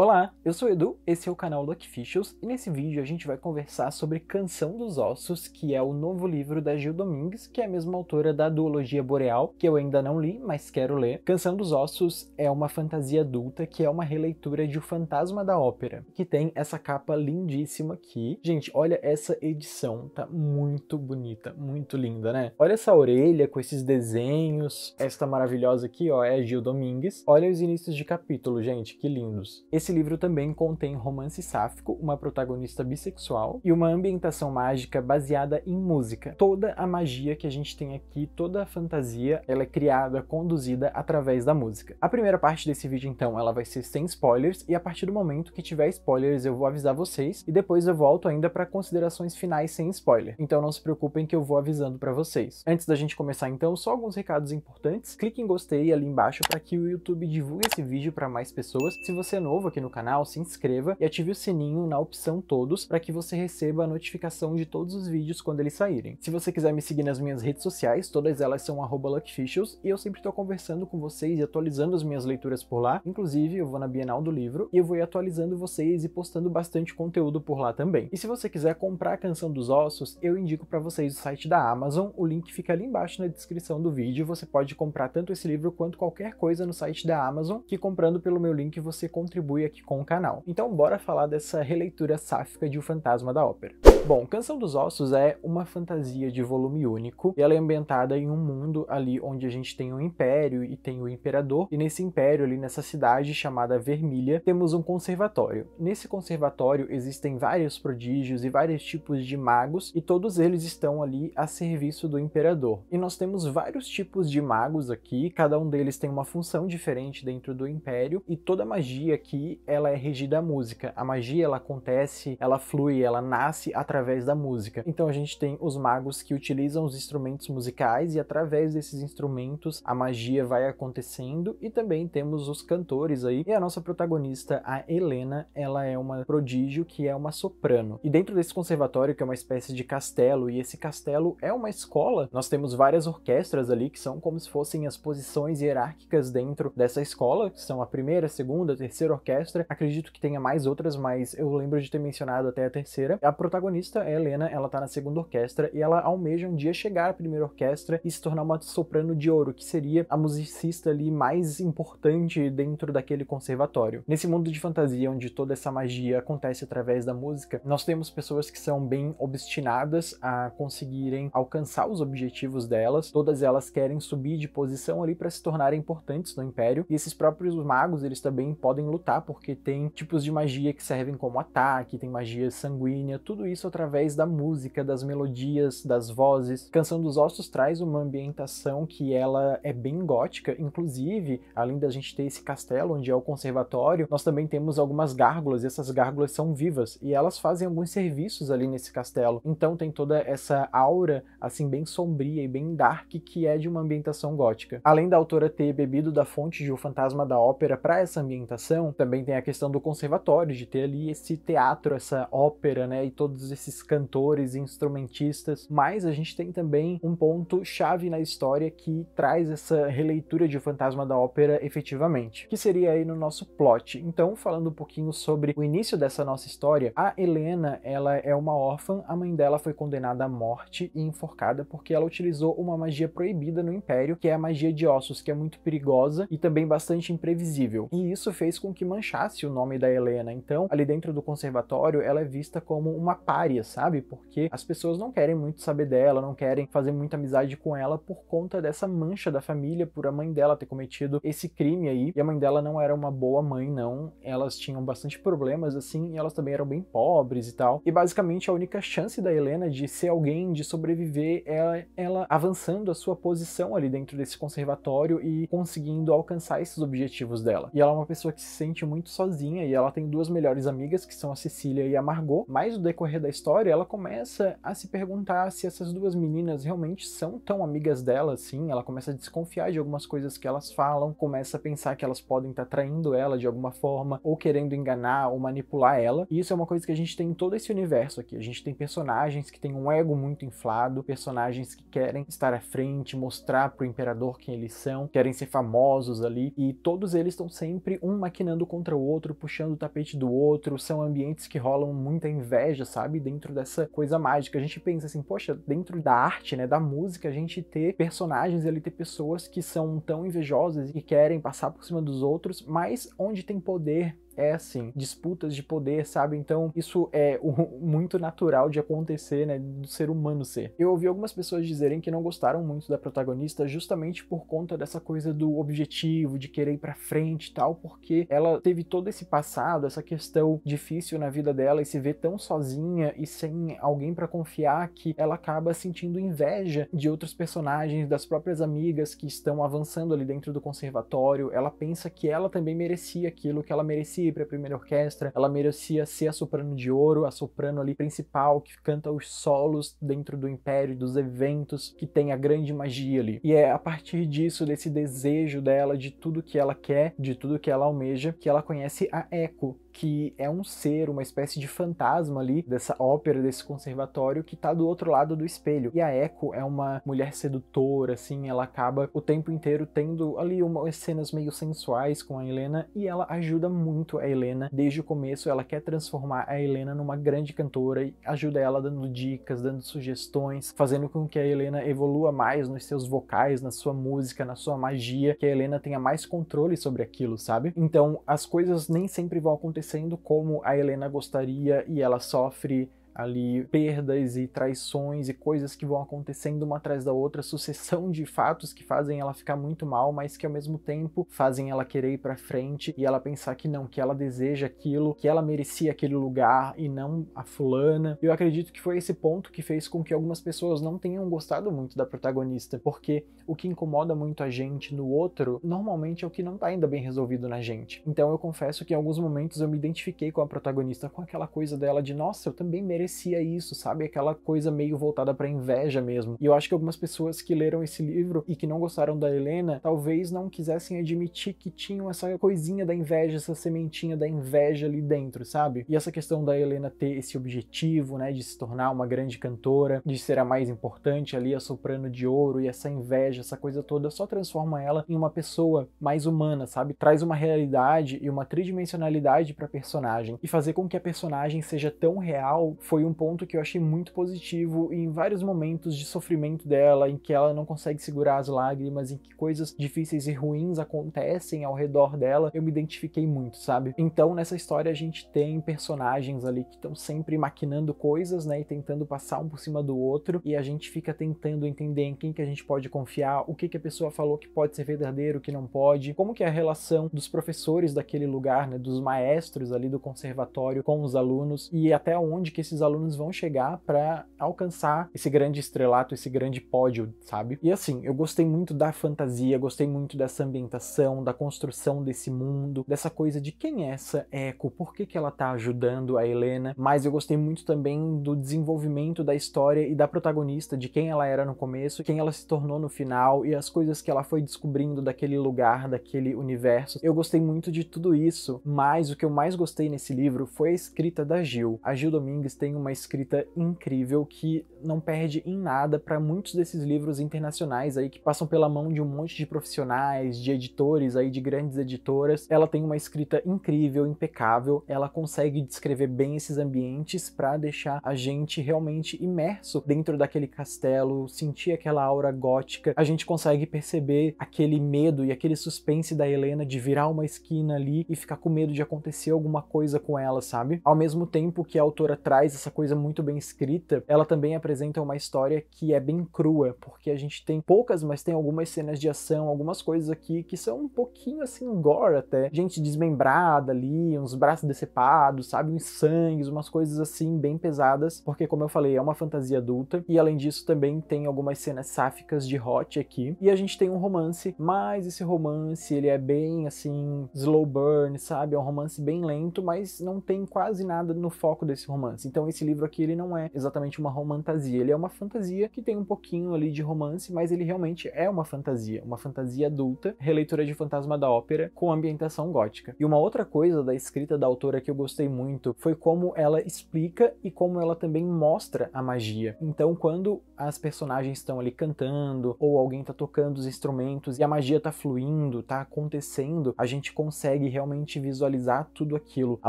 Olá, eu sou o Edu, esse é o canal Fishels, e nesse vídeo a gente vai conversar sobre Canção dos Ossos, que é o novo livro da Gil Domingues, que é a mesma autora da Duologia Boreal, que eu ainda não li, mas quero ler. Canção dos Ossos é uma fantasia adulta que é uma releitura de O Fantasma da Ópera, que tem essa capa lindíssima aqui. Gente, olha essa edição, tá muito bonita, muito linda, né? Olha essa orelha com esses desenhos, esta maravilhosa aqui, ó, é a Gil Domingues. Olha os inícios de capítulo, gente, que lindos. Esse esse livro também contém romance sáfico, uma protagonista bissexual e uma ambientação mágica baseada em música. Toda a magia que a gente tem aqui, toda a fantasia, ela é criada, conduzida através da música. A primeira parte desse vídeo, então, ela vai ser sem spoilers e a partir do momento que tiver spoilers eu vou avisar vocês e depois eu volto ainda para considerações finais sem spoiler. Então não se preocupem que eu vou avisando para vocês. Antes da gente começar, então, só alguns recados importantes. Clique em gostei ali embaixo para que o YouTube divulgue esse vídeo para mais pessoas. Se você é novo aqui aqui no canal, se inscreva e ative o sininho na opção todos para que você receba a notificação de todos os vídeos quando eles saírem. Se você quiser me seguir nas minhas redes sociais, todas elas são @luckfishels e eu sempre estou conversando com vocês e atualizando as minhas leituras por lá. Inclusive, eu vou na Bienal do Livro e eu vou atualizando vocês e postando bastante conteúdo por lá também. E se você quiser comprar a Canção dos Ossos, eu indico para vocês o site da Amazon, o link fica ali embaixo na descrição do vídeo, você pode comprar tanto esse livro quanto qualquer coisa no site da Amazon, que comprando pelo meu link você contribui aqui com o canal. Então bora falar dessa releitura sáfica de O Fantasma da Ópera. Bom, Canção dos Ossos é uma fantasia de volume único e ela é ambientada em um mundo ali onde a gente tem um império e tem o um imperador, e nesse império ali nessa cidade chamada Vermilha, temos um conservatório. Nesse conservatório existem vários prodígios e vários tipos de magos e todos eles estão ali a serviço do imperador. E nós temos vários tipos de magos aqui, cada um deles tem uma função diferente dentro do império e toda a magia aqui ela é regida à música. A magia, ela acontece, ela flui, ela nasce através da música. Então a gente tem os magos que utilizam os instrumentos musicais e através desses instrumentos a magia vai acontecendo e também temos os cantores aí. E a nossa protagonista, a Helena, ela é uma prodígio que é uma soprano. E dentro desse conservatório, que é uma espécie de castelo, e esse castelo é uma escola, nós temos várias orquestras ali que são como se fossem as posições hierárquicas dentro dessa escola, que são a primeira, segunda, terceira orquestra Acredito que tenha mais outras, mas eu lembro de ter mencionado até a terceira. A protagonista é Helena, ela tá na segunda orquestra e ela almeja um dia chegar à primeira orquestra e se tornar uma soprano de ouro, que seria a musicista ali mais importante dentro daquele conservatório. Nesse mundo de fantasia onde toda essa magia acontece através da música, nós temos pessoas que são bem obstinadas a conseguirem alcançar os objetivos delas. Todas elas querem subir de posição ali para se tornarem importantes no império, e esses próprios magos, eles também podem lutar porque tem tipos de magia que servem como ataque, tem magia sanguínea, tudo isso através da música, das melodias, das vozes. Canção dos Ossos traz uma ambientação que ela é bem gótica, inclusive, além da gente ter esse castelo onde é o conservatório, nós também temos algumas gárgulas, e essas gárgulas são vivas, e elas fazem alguns serviços ali nesse castelo. Então tem toda essa aura, assim, bem sombria e bem dark, que é de uma ambientação gótica. Além da autora ter bebido da fonte de O Fantasma da Ópera para essa ambientação, também também tem a questão do conservatório, de ter ali esse teatro, essa ópera, né, e todos esses cantores e instrumentistas, mas a gente tem também um ponto chave na história que traz essa releitura de O Fantasma da Ópera efetivamente, que seria aí no nosso plot. Então, falando um pouquinho sobre o início dessa nossa história, a Helena, ela é uma órfã, a mãe dela foi condenada à morte e enforcada porque ela utilizou uma magia proibida no Império, que é a magia de ossos, que é muito perigosa e também bastante imprevisível. E isso fez com que Manchester achasse o nome da Helena. Então, ali dentro do conservatório, ela é vista como uma pária, sabe? Porque as pessoas não querem muito saber dela, não querem fazer muita amizade com ela por conta dessa mancha da família, por a mãe dela ter cometido esse crime aí. E a mãe dela não era uma boa mãe, não. Elas tinham bastante problemas, assim, e elas também eram bem pobres e tal. E basicamente a única chance da Helena de ser alguém, de sobreviver, é ela avançando a sua posição ali dentro desse conservatório e conseguindo alcançar esses objetivos dela. E ela é uma pessoa que se sente muito muito sozinha e ela tem duas melhores amigas, que são a Cecília e a Margot, mas no decorrer da história ela começa a se perguntar se essas duas meninas realmente são tão amigas dela assim, ela começa a desconfiar de algumas coisas que elas falam, começa a pensar que elas podem estar tá traindo ela de alguma forma, ou querendo enganar ou manipular ela, e isso é uma coisa que a gente tem em todo esse universo aqui, a gente tem personagens que têm um ego muito inflado, personagens que querem estar à frente, mostrar pro imperador quem eles são, querem ser famosos ali, e todos eles estão sempre um maquinando contra contra o outro, puxando o tapete do outro, são ambientes que rolam muita inveja, sabe? Dentro dessa coisa mágica. A gente pensa assim, poxa, dentro da arte, né, da música, a gente ter personagens ali, ter pessoas que são tão invejosas e querem passar por cima dos outros, mas onde tem poder é assim, disputas de poder, sabe? Então isso é muito natural de acontecer, né, do ser humano ser. Eu ouvi algumas pessoas dizerem que não gostaram muito da protagonista justamente por conta dessa coisa do objetivo, de querer ir para frente e tal, porque ela teve todo esse passado, essa questão difícil na vida dela e se vê tão sozinha e sem alguém para confiar que ela acaba sentindo inveja de outros personagens, das próprias amigas que estão avançando ali dentro do conservatório. Ela pensa que ela também merecia aquilo que ela merecia para a primeira orquestra, ela merecia ser a soprano de ouro, a soprano ali principal que canta os solos dentro do império, dos eventos, que tem a grande magia ali. E é a partir disso, desse desejo dela, de tudo que ela quer, de tudo que ela almeja, que ela conhece a Echo, que é um ser, uma espécie de fantasma ali dessa ópera, desse conservatório que tá do outro lado do espelho. E a Echo é uma mulher sedutora, assim, ela acaba o tempo inteiro tendo ali umas cenas meio sensuais com a Helena e ela ajuda muito a Helena desde o começo. Ela quer transformar a Helena numa grande cantora e ajuda ela dando dicas, dando sugestões, fazendo com que a Helena evolua mais nos seus vocais, na sua música, na sua magia, que a Helena tenha mais controle sobre aquilo, sabe? Então as coisas nem sempre vão acontecer acontecendo como a Helena gostaria e ela sofre ali perdas e traições e coisas que vão acontecendo uma atrás da outra, sucessão de fatos que fazem ela ficar muito mal, mas que ao mesmo tempo fazem ela querer ir para frente e ela pensar que não, que ela deseja aquilo, que ela merecia aquele lugar e não a fulana. Eu acredito que foi esse ponto que fez com que algumas pessoas não tenham gostado muito da protagonista, porque o que incomoda muito a gente no outro, normalmente é o que não tá ainda bem resolvido na gente. Então eu confesso que em alguns momentos eu me identifiquei com a protagonista com aquela coisa dela de nossa, eu também mereço parecia isso, sabe? Aquela coisa meio voltada para inveja mesmo. E eu acho que algumas pessoas que leram esse livro e que não gostaram da Helena, talvez não quisessem admitir que tinham essa coisinha da inveja, essa sementinha da inveja ali dentro, sabe? E essa questão da Helena ter esse objetivo, né, de se tornar uma grande cantora, de ser a mais importante ali, a soprano de ouro, e essa inveja, essa coisa toda, só transforma ela em uma pessoa mais humana, sabe? Traz uma realidade e uma tridimensionalidade pra personagem. E fazer com que a personagem seja tão real foi foi um ponto que eu achei muito positivo em vários momentos de sofrimento dela, em que ela não consegue segurar as lágrimas, em que coisas difíceis e ruins acontecem ao redor dela, eu me identifiquei muito, sabe? Então, nessa história a gente tem personagens ali que estão sempre maquinando coisas, né, e tentando passar um por cima do outro, e a gente fica tentando entender em quem que a gente pode confiar, o que que a pessoa falou que pode ser verdadeiro, que não pode, como que é a relação dos professores daquele lugar, né, dos maestros ali do conservatório com os alunos e até onde que esses alunos vão chegar para alcançar esse grande estrelato, esse grande pódio, sabe? E assim, eu gostei muito da fantasia, gostei muito dessa ambientação, da construção desse mundo, dessa coisa de quem é essa Echo, por que, que ela tá ajudando a Helena, mas eu gostei muito também do desenvolvimento da história e da protagonista, de quem ela era no começo, quem ela se tornou no final e as coisas que ela foi descobrindo daquele lugar, daquele universo. Eu gostei muito de tudo isso, mas o que eu mais gostei nesse livro foi a escrita da Gil. A Gil Domingues tem tem uma escrita incrível que não perde em nada para muitos desses livros internacionais aí que passam pela mão de um monte de profissionais, de editores aí de grandes editoras. Ela tem uma escrita incrível, impecável, ela consegue descrever bem esses ambientes para deixar a gente realmente imerso dentro daquele castelo, sentir aquela aura gótica. A gente consegue perceber aquele medo e aquele suspense da Helena de virar uma esquina ali e ficar com medo de acontecer alguma coisa com ela, sabe? Ao mesmo tempo que a autora traz essa coisa muito bem escrita, ela também apresenta uma história que é bem crua, porque a gente tem poucas, mas tem algumas cenas de ação, algumas coisas aqui que são um pouquinho assim gore até. Gente desmembrada ali, uns braços decepados, sabe, uns sangues, umas coisas assim bem pesadas, porque como eu falei, é uma fantasia adulta e além disso também tem algumas cenas sáficas de hot aqui. E a gente tem um romance, mas esse romance ele é bem assim slow burn, sabe? É um romance bem lento, mas não tem quase nada no foco desse romance. Então então, esse livro aqui ele não é exatamente uma romantasia, ele é uma fantasia que tem um pouquinho ali de romance, mas ele realmente é uma fantasia, uma fantasia adulta, releitura de Fantasma da Ópera com ambientação gótica. E uma outra coisa da escrita da autora que eu gostei muito foi como ela explica e como ela também mostra a magia. Então quando as personagens estão ali cantando ou alguém está tocando os instrumentos e a magia está fluindo, está acontecendo, a gente consegue realmente visualizar tudo aquilo. A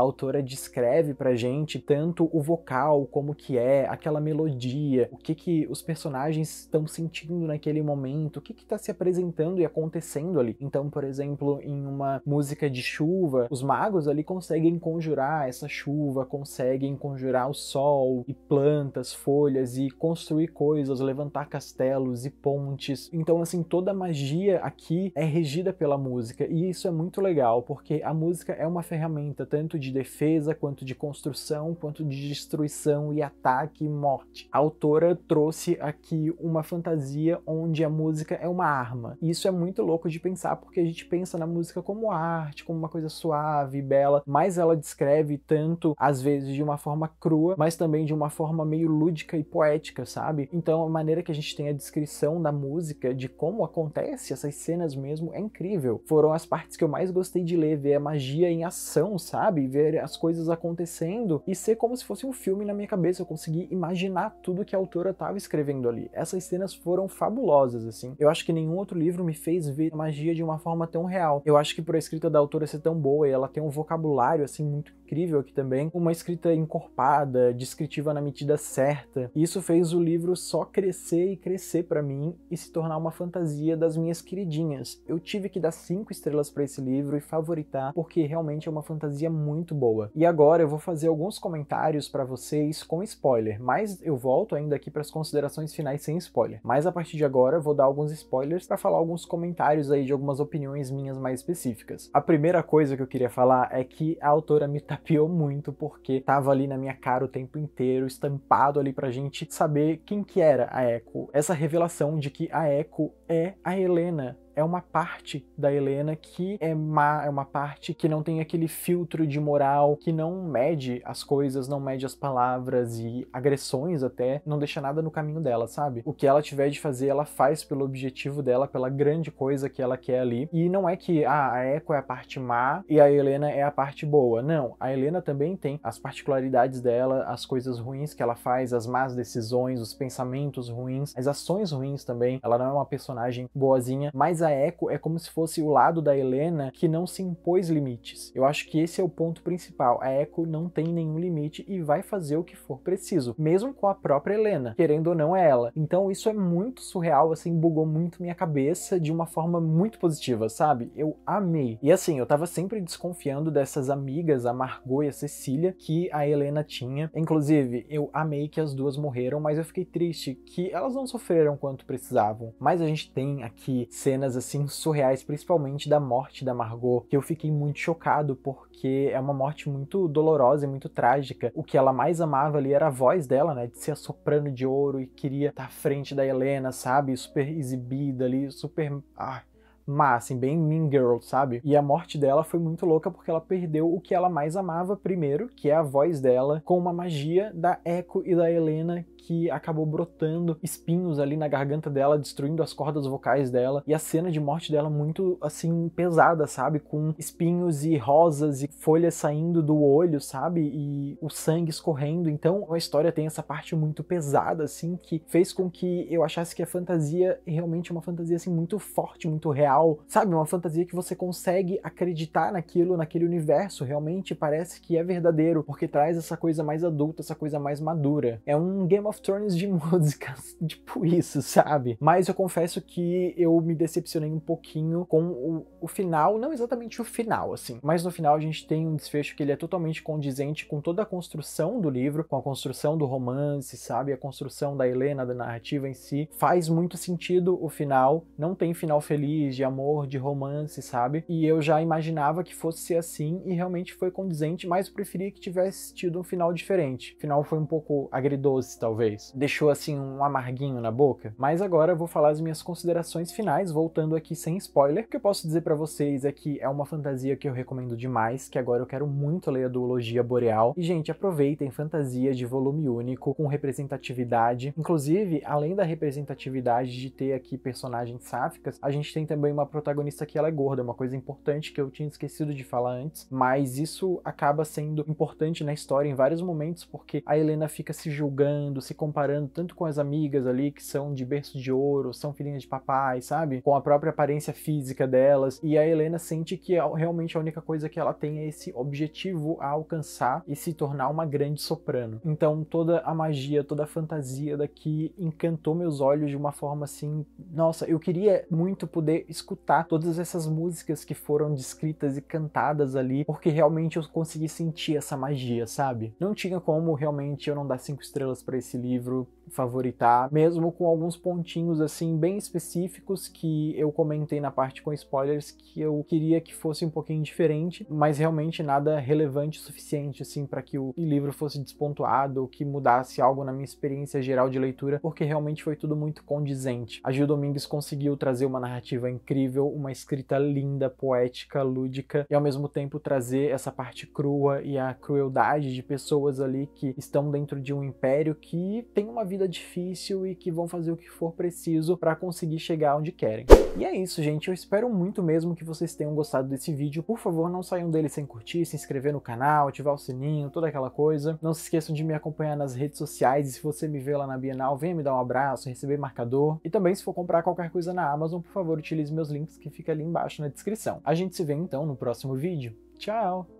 autora descreve pra gente tanto o vocal vocal, como que é, aquela melodia, o que que os personagens estão sentindo naquele momento, o que que tá se apresentando e acontecendo ali. Então, por exemplo, em uma música de chuva, os magos ali conseguem conjurar essa chuva, conseguem conjurar o sol e plantas, folhas e construir coisas, levantar castelos e pontes. Então, assim, toda a magia aqui é regida pela música e isso é muito legal porque a música é uma ferramenta tanto de defesa quanto de construção quanto de destruição destruição e ataque e morte. A autora trouxe aqui uma fantasia onde a música é uma arma. E isso é muito louco de pensar, porque a gente pensa na música como arte, como uma coisa suave, bela, mas ela descreve tanto, às vezes, de uma forma crua, mas também de uma forma meio lúdica e poética, sabe? Então a maneira que a gente tem a descrição da música, de como acontece essas cenas mesmo, é incrível. Foram as partes que eu mais gostei de ler, ver a magia em ação, sabe? Ver as coisas acontecendo e ser como se fosse um filme filme na minha cabeça, eu consegui imaginar tudo que a autora estava escrevendo ali. Essas cenas foram fabulosas, assim. Eu acho que nenhum outro livro me fez ver a magia de uma forma tão real. Eu acho que por a escrita da autora ser tão boa e ela ter um vocabulário, assim, muito incrível aqui também, uma escrita encorpada, descritiva na medida certa. isso fez o livro só crescer e crescer para mim e se tornar uma fantasia das minhas queridinhas. Eu tive que dar cinco estrelas para esse livro e favoritar porque realmente é uma fantasia muito boa. E agora eu vou fazer alguns comentários para vocês com spoiler, mas eu volto ainda aqui para as considerações finais sem spoiler. Mas a partir de agora eu vou dar alguns spoilers para falar alguns comentários aí de algumas opiniões minhas mais específicas. A primeira coisa que eu queria falar é que a autora me tá mapeou muito porque tava ali na minha cara o tempo inteiro, estampado ali pra gente saber quem que era a Echo. Essa revelação de que a Echo é a Helena. É uma parte da Helena que é má, é uma parte que não tem aquele filtro de moral, que não mede as coisas, não mede as palavras e agressões até, não deixa nada no caminho dela, sabe? O que ela tiver de fazer, ela faz pelo objetivo dela, pela grande coisa que ela quer ali. E não é que ah, a Echo é a parte má e a Helena é a parte boa. Não, a Helena também tem as particularidades dela, as coisas ruins que ela faz, as más decisões, os pensamentos ruins, as ações ruins também. Ela não é uma personagem personagem boazinha, mas a Echo é como se fosse o lado da Helena que não se impôs limites. Eu acho que esse é o ponto principal. A Echo não tem nenhum limite e vai fazer o que for preciso, mesmo com a própria Helena, querendo ou não é ela. Então isso é muito surreal, assim, bugou muito minha cabeça de uma forma muito positiva, sabe? Eu amei. E assim, eu tava sempre desconfiando dessas amigas, a Margot e a Cecília, que a Helena tinha. Inclusive, eu amei que as duas morreram, mas eu fiquei triste que elas não sofreram quanto precisavam. Mas a gente tem aqui cenas assim surreais, principalmente da morte da Margot, que eu fiquei muito chocado porque é uma morte muito dolorosa e muito trágica. O que ela mais amava ali era a voz dela, né, de ser soprano de ouro e queria estar tá à frente da Helena, sabe, super exibida ali, super ah má, assim, bem Mean Girl, sabe? E a morte dela foi muito louca porque ela perdeu o que ela mais amava primeiro, que é a voz dela, com uma magia da Echo e da Helena que acabou brotando espinhos ali na garganta dela, destruindo as cordas vocais dela. E a cena de morte dela muito assim pesada, sabe? Com espinhos e rosas e folhas saindo do olho, sabe? E o sangue escorrendo. Então a história tem essa parte muito pesada, assim, que fez com que eu achasse que a fantasia é realmente uma fantasia assim muito forte, muito real, sabe? Uma fantasia que você consegue acreditar naquilo, naquele universo. Realmente parece que é verdadeiro, porque traz essa coisa mais adulta, essa coisa mais madura. É um Game of Thrones de músicas, tipo isso, sabe? Mas eu confesso que eu me decepcionei um pouquinho com o, o final, não exatamente o final, assim, mas no final a gente tem um desfecho que ele é totalmente condizente com toda a construção do livro, com a construção do romance, sabe? A construção da Helena, da narrativa em si. Faz muito sentido o final, não tem final feliz, de amor, de romance, sabe? E eu já imaginava que fosse ser assim e realmente foi condizente, mas eu preferia que tivesse tido um final diferente. O final foi um pouco agridoce, talvez talvez. Deixou assim um amarguinho na boca. Mas agora eu vou falar as minhas considerações finais, voltando aqui sem spoiler. O que eu posso dizer para vocês é que é uma fantasia que eu recomendo demais, que agora eu quero muito ler a duologia boreal. E, gente, aproveitem fantasia de volume único, com representatividade. Inclusive, além da representatividade de ter aqui personagens sáficas, a gente tem também uma protagonista que ela é gorda, uma coisa importante que eu tinha esquecido de falar antes, mas isso acaba sendo importante na história em vários momentos, porque a Helena fica se julgando, se comparando tanto com as amigas ali que são de berço de ouro, são filhinhas de papai, sabe? Com a própria aparência física delas. E a Helena sente que é realmente a única coisa que ela tem é esse objetivo a alcançar e se tornar uma grande soprano. Então toda a magia, toda a fantasia daqui encantou meus olhos de uma forma assim, nossa, eu queria muito poder escutar todas essas músicas que foram descritas e cantadas ali, porque realmente eu consegui sentir essa magia, sabe? Não tinha como realmente eu não dar cinco estrelas para esse livro favoritar, mesmo com alguns pontinhos assim bem específicos que eu comentei na parte com spoilers que eu queria que fosse um pouquinho diferente, mas realmente nada relevante o suficiente assim para que o livro fosse despontuado ou que mudasse algo na minha experiência geral de leitura, porque realmente foi tudo muito condizente. A Gil Domingues conseguiu trazer uma narrativa incrível, uma escrita linda, poética, lúdica e ao mesmo tempo trazer essa parte crua e a crueldade de pessoas ali que estão dentro de um império que tem uma vida vida difícil e que vão fazer o que for preciso para conseguir chegar onde querem. E é isso, gente. Eu espero muito mesmo que vocês tenham gostado desse vídeo. Por favor, não saiam dele sem curtir, se inscrever no canal, ativar o sininho, toda aquela coisa. Não se esqueçam de me acompanhar nas redes sociais e se você me vê lá na Bienal, venha me dar um abraço, receber marcador. E também, se for comprar qualquer coisa na Amazon, por favor, utilize meus links que fica ali embaixo na descrição. A gente se vê então no próximo vídeo. Tchau!